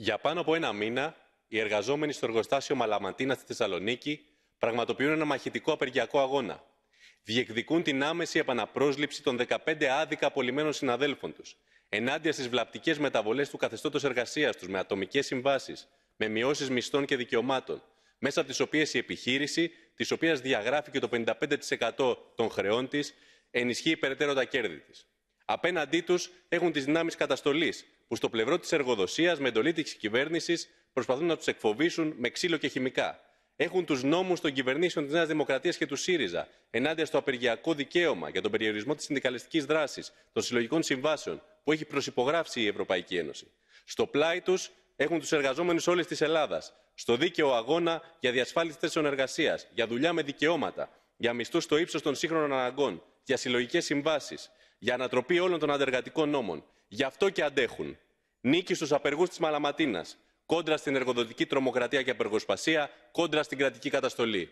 Για πάνω από ένα μήνα, οι εργαζόμενοι στο εργοστάσιο Μαλαμαντίνα στη Θεσσαλονίκη πραγματοποιούν ένα μαχητικό απεργιακό αγώνα. Διεκδικούν την άμεση επαναπρόσληψη των 15 άδικα απολυμμένων συναδέλφων τους, ενάντια στις βλαπτικές μεταβολές του καθεστώτος εργασίας τους με ατομικές συμβάσεις, με μειώσεις μισθών και δικαιωμάτων, μέσα από τις οποίες η επιχείρηση, της οποίας διαγράφει και το 55% των χρεών της, ενισχύει περαιτέρω τα κέρδη της. Απέναντί τους έχουν τις δυνάμεις καταστολής, που στο πλευρό της εργοδοσίας, με εντολή της κυβέρνησης, προσπαθούν να τους εκφοβήσουν με ξύλο και χημικά. Έχουν τους νόμους των κυβερνήσεων της Νέας Δημοκρατίας και του ΣΥΡΙΖΑ ενάντια στο απεργιακό δικαίωμα για τον περιορισμό της συνδικαλιστικής δράσης, των συλλογικών συμβάσεων που έχει προσυπογράψει η Ευρωπαϊκή Ένωση. Στο πλάι τους έχουν τους εργαζόμενους όλης της Ελλάδας, στο δίκαιο αγώνα για διασφάλιση θέσεων εργασίας, για δουλειά με δικαιώματα, για μισθούς στο ύψος των σύγχρονων αναγκών, για συλλογικές συμβάσεις, για ανατροπή όλων των αντεργατικών νόμων. Γι' αυτό και αντέχουν νίκη στους απεργούς της Μαλαματίνας, κόντρα στην εργοδοτική τρομοκρατία και απεργοσπασία, κόντρα στην κρατική καταστολή.